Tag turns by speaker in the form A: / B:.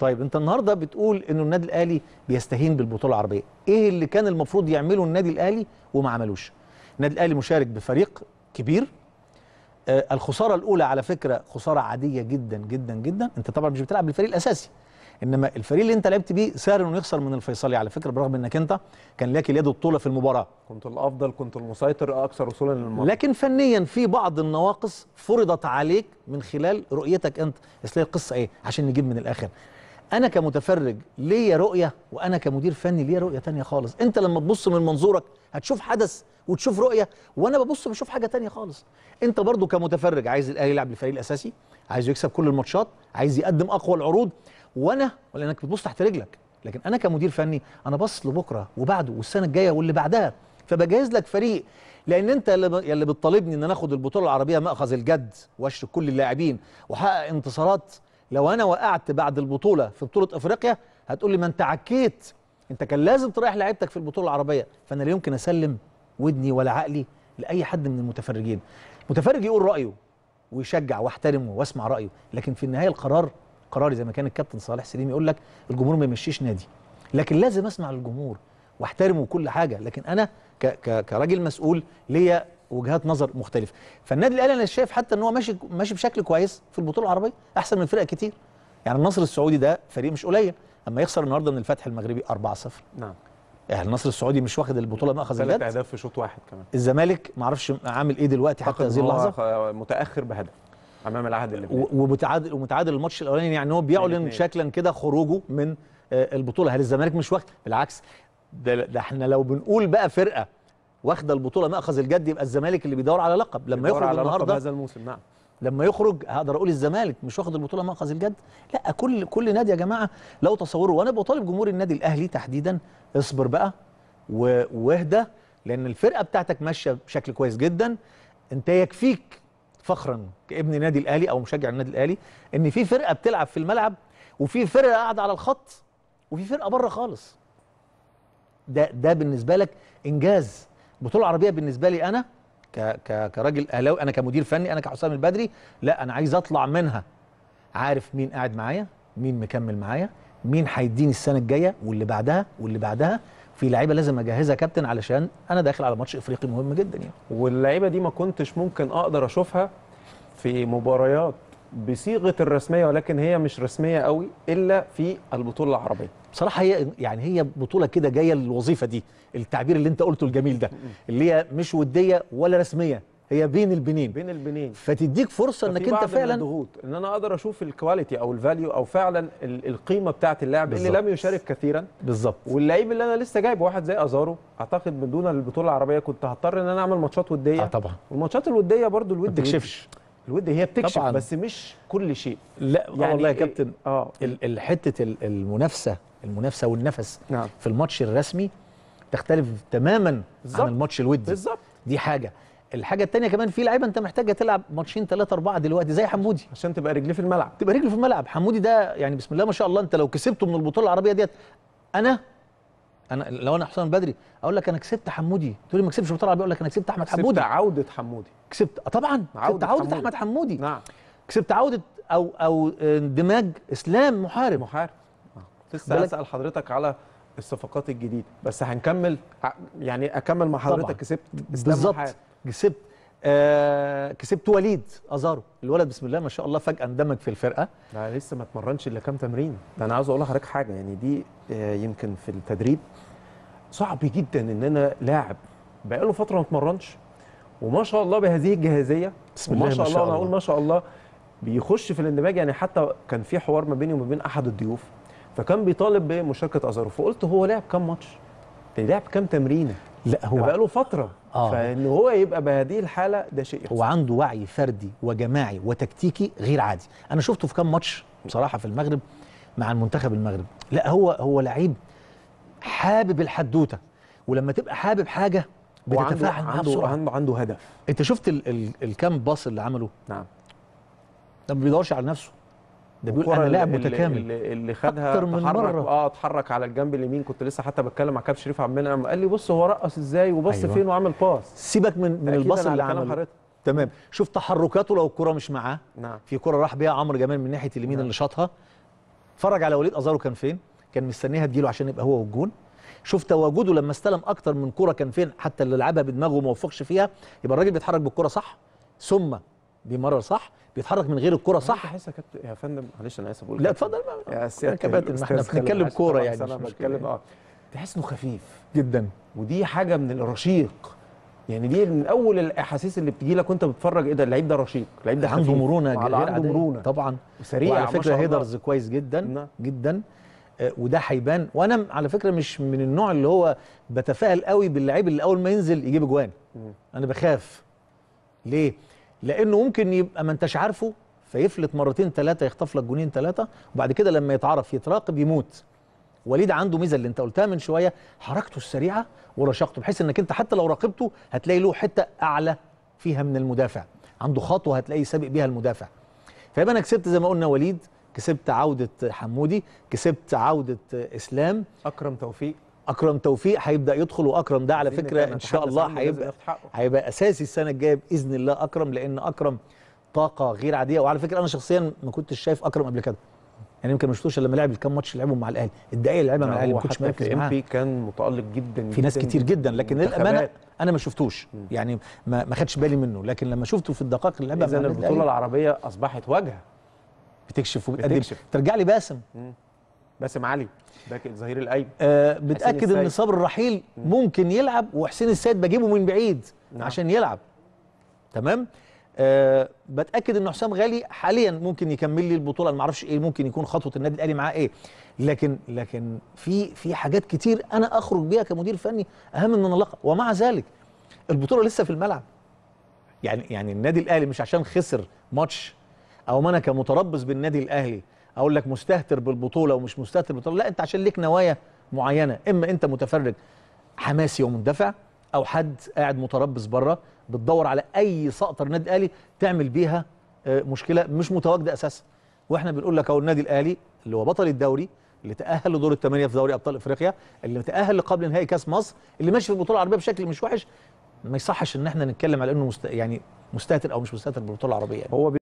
A: طيب انت النهارده بتقول انه النادي الاهلي بيستهين بالبطوله العربيه ايه اللي كان المفروض يعمله النادي الاهلي وما عملوش النادي الاهلي مشارك بفريق كبير آه الخساره الاولى على فكره خساره عاديه جدا جدا جدا انت طبعا مش بتلعب بالفريق الاساسي انما الفريق اللي انت لعبت بيه سهل انه يخسر من الفيصلي على فكره برغم انك انت كان لك اليد الطوله في المباراه كنت الافضل كنت المسيطر اكثر وصولا للمباراه. لكن فنيا في بعض النواقص فرضت عليك من خلال رؤيتك انت اصل القصه ايه عشان نجيب من الاخر انا كمتفرج ليا رؤيه وانا كمدير فني ليا رؤيه تانية خالص انت لما تبص من منظورك هتشوف حدث وتشوف رؤيه وانا ببص بشوف حاجه تانية خالص انت برضو كمتفرج عايز الاهلي يلعب بالفريق الاساسي عايز يكسب كل الماتشات عايز يقدم اقوى العروض وانا لانك بتبص تحت رجلك لكن انا كمدير فني انا بص لبكره وبعده والسنه الجايه واللي بعدها فبجهز لك فريق لان انت اللي بتطالبني ان انا اخد البطوله العربيه ماخذ الجد واشرك كل اللاعبين واحقق انتصارات لو انا وقعت بعد البطوله في بطوله افريقيا هتقول لي ما انت عكيت انت كان لازم تريح لعيبتك في البطوله العربيه فانا لا يمكن اسلم ودني ولا عقلي لاي حد من المتفرجين متفرج يقول رايه ويشجع واحترمه واسمع رايه لكن في النهايه القرار قراري زي ما كان الكابتن صالح سليم يقول لك الجمهور ما يمشيش نادي لكن لازم اسمع للجمهور واحترمه وكل حاجه لكن انا كراجل مسؤول ليا وجهات نظر مختلفه فالنادي الاهلي انا شايف حتى ان هو ماشي ماشي بشكل كويس في البطوله العربيه احسن من فرق كتير يعني النصر السعودي ده فريق مش قليل اما يخسر النهارده من الفتح المغربي 4-0 نعم يعني النصر السعودي مش واخد البطوله مأخذ الجد ثلاث اهداف في شوط واحد كمان الزمالك ما اعرفش عامل ايه دلوقتي حتى هذه اللحظه متاخر بهدف امام العهد اللي ومتعادل ومتعادل الماتش الاولاني يعني هو بيعلن شكلا كده خروجه من آه، البطوله هل الزمالك مش واخد بالعكس ده, ده احنا لو بنقول بقى فرقه واخده البطوله ماخذ الجد يبقى الزمالك اللي بيدور على لقب لما يخرج على النهارده هذا الموسم نعم لما يخرج هقدر اقول الزمالك مش واخد البطوله ماخذ الجد لا كل كل نادي يا جماعه لو تصوروا وانا بطالب جمهور النادي الاهلي تحديدا اصبر بقى واهدى لان الفرقه بتاعتك ماشيه بشكل كويس جدا انت يكفيك فخرا كابن نادي الاهلي او مشجع النادي الاهلي ان في فرقه بتلعب في الملعب وفي فرقه قاعده على الخط وفي فرقه بره خالص ده ده بالنسبه لك انجاز البطوله العربيه بالنسبه لي انا كراجل اهلاوي انا كمدير فني انا كحسام البدري لا انا عايز اطلع منها عارف مين قاعد معايا مين مكمل معايا مين هيديني السنه الجايه واللي بعدها واللي بعدها في لعيبه لازم اجهزها كابتن علشان انا داخل على ماتش افريقي مهم جدا يعني واللعيبه دي ما كنتش ممكن اقدر اشوفها في مباريات بصيغه الرسميه ولكن هي مش رسميه قوي الا في البطوله العربيه بصراحه هي يعني هي بطوله كده جايه للوظيفه دي التعبير اللي انت قلته الجميل ده اللي هي مش وديه ولا رسميه هي بين البنين بين البنين فتديك فرصه انك انت فعلا الضغوط ان انا اقدر اشوف الكواليتي او الفاليو او فعلا القيمه بتاعه اللاعب اللي لم يشارك كثيرا بالظبط واللعيب اللي انا لسه جايبه واحد زي ازارو اعتقد بدون البطوله العربيه كنت هضطر ان انا اعمل ماتشات وديه اه طبعا والماتشات الوديه برضو الود ما تكشفش الود هي بتكشف طبعاً. بس مش كل شيء لا آه، يعني والله يا إيه، كابتن اه حته المنافسه المنافسه والنفس نعم. في الماتش الرسمي تختلف تماما بالزبط. عن الماتش الودي بالظبط دي حاجه الحاجه الثانيه كمان في لعيبه انت محتاجه تلعب ماتشين ثلاثه اربعه دلوقتي زي حمودي عشان تبقى رجليه في الملعب تبقى رجلي في الملعب حمودي ده يعني بسم الله ما شاء الله انت لو كسبته من البطوله العربيه ديت انا انا لو انا حسام بدري اقول لك انا كسبت حمودي تقول لي ما كسبش بطلع بيقول لك انا كسبت احمد حمودي كسبت عوده حمودي كسبت طبعا عودة كسبت عوده احمد حمودي نعم كسبت عوده او او اندماج آه، اسلام محارب محارب آه. لسه اسال حضرتك على الصفقات الجديده بس هنكمل يعني اكمل مع حضرتك كسبت اسلام بالظبط كسبت آه كسبت وليد ازارو الولد بسم الله ما شاء الله فجاه اندمج في الفرقه لا لسه ما اتمرنش الا كام تمرين ده انا عاوز اقول لحضرتك حاجه يعني دي آه يمكن في التدريب صعب جدا ان انا لاعب بقاله فتره ما اتمرنش وما شاء الله بهذه الجاهزيه بسم الله ما شاء الله, انا اقول ما شاء الله بيخش في الاندماج يعني حتى كان في حوار ما بيني وما بين احد الضيوف فكان بيطالب بمشاركه ازارو فقلت هو لعب كام ماتش؟ يعني لعب كام تمرينه؟ لا هو بقاله فتره آه. فان هو يبقى بهذه الحاله ده شيء يحصل. هو عنده وعي فردي وجماعي وتكتيكي غير عادي انا شفته في كام ماتش بصراحه في المغرب مع المنتخب المغرب لا هو هو لعيب حابب الحدوته ولما تبقى حابب حاجه بتتفاعل عنده بسرعه عنده عنده هدف انت شفت الكام باص اللي عمله نعم ده ما بيدورش على نفسه ده بيقول انا لاعب متكامل اللي خدها أكتر من تحرك مرة. اه اتحرك على الجنب اليمين كنت لسه حتى بتكلم مع كابتن شريف عبد المنعم قال لي بص هو رقص ازاي وبص أيوة. فين وعمل باص سيبك من من الباص اللي عمله تمام شوف تحركاته لو الكره مش معاه نعم. في كره راح بيها عمرو جمال من ناحيه اليمين نعم. اللي شاطها اتفرج على وليد ازارو كان فين كان مستنيها تجيله عشان يبقى هو والجون شوف تواجده لما استلم اكتر من كره كان فين حتى اللي لعبها بدماغه وما وفقش فيها يبقى الراجل بيتحرك بالكره صح ثم بيمرر صح بيتحرك من غير الكوره صح بحس يا كابتن يا فندم معلش انا اسف بقول لا اتفضل يا كابتن احنا بنتكلم كوره يعني انا بتكلم اه تحس انه خفيف جدا ودي حاجه من الرشيق يعني دي من اول الاحاسيس اللي بتجي لك وانت بتتفرج ايه ده اللعيب ده رشيق اللعيب ده عنده مرونه جدا عنده مرونه طبعا وسريع على فكره هيدرز كويس جدا نا. نعم. جدا آه، وده هيبان وانا على فكره مش من النوع اللي هو بتفائل قوي باللعيب اللي اول ما ينزل يجيب اجوان انا بخاف ليه لانه ممكن يبقى ما انتش عارفه فيفلت مرتين ثلاثه يخطف لك جونين ثلاثه وبعد كده لما يتعرف يتراقب يموت وليد عنده ميزه اللي انت قلتها من شويه حركته السريعه ورشاقته بحيث انك انت حتى لو راقبته هتلاقي له حته اعلى فيها من المدافع عنده خطوه هتلاقيه سابق بيها المدافع فيبقى انا كسبت زي ما قلنا وليد كسبت عوده حمودي كسبت عوده اسلام اكرم توفيق اكرم توفيق هيبدا يدخل واكرم ده على فكره ان شاء الله هيبقى هيبقى اساسي السنه الجايه باذن الله اكرم لان اكرم طاقه غير عاديه وعلى فكره انا شخصيا ما كنتش شايف اكرم قبل كده يعني يمكن ما شفتوش لما لعب الكام ماتش لعبهم مع الاهلي الدقايق اللي لعبها مع الاهلي ما كنتش مركز معاه كان متالق جدا في ناس كتير جدا لكن للامانه انا ما شفتوش يعني ما, ما خدش بالي منه لكن لما شفته في الدقائق اللي لعبها اذا البطوله العربيه اصبحت واجهه بتكشف وبتقدم بتكشف. ترجع لي باسم مم. باسم علي باك الظهير الايمن آه بتاكد ان صبر الرحيل ممكن يلعب وحسين السيد بجيبه من بعيد نعم. عشان يلعب تمام أه بتاكد ان حسام غالي حاليا ممكن يكمل لي البطوله ما اعرفش ايه ممكن يكون خطوه النادي الاهلي معاه ايه لكن لكن في في حاجات كتير انا اخرج بيها كمدير فني اهم من اللقاء ومع ذلك البطوله لسه في الملعب يعني يعني النادي الاهلي مش عشان خسر ماتش او ما انا كمتربص بالنادي الاهلي اقول لك مستهتر بالبطوله ومش مستهتر بالبطوله لا انت عشان ليك نوايا معينه اما انت متفرج حماسي ومندفع او حد قاعد متربص بره بتدور على اي سقطه للنادي الاهلي تعمل بيها آه، مشكله مش متواجده اساسا واحنا بنقول لك اهو النادي الاهلي اللي هو بطل الدوري اللي تاهل لدور الثمانيه في دوري ابطال افريقيا اللي تاهل لقبل نهائي كاس مصر اللي ماشي في البطوله العربيه بشكل مش وحش ما يصحش ان احنا نتكلم على انه مست... يعني مستهتر او مش مستهتر بالبطوله العربيه يعني. هو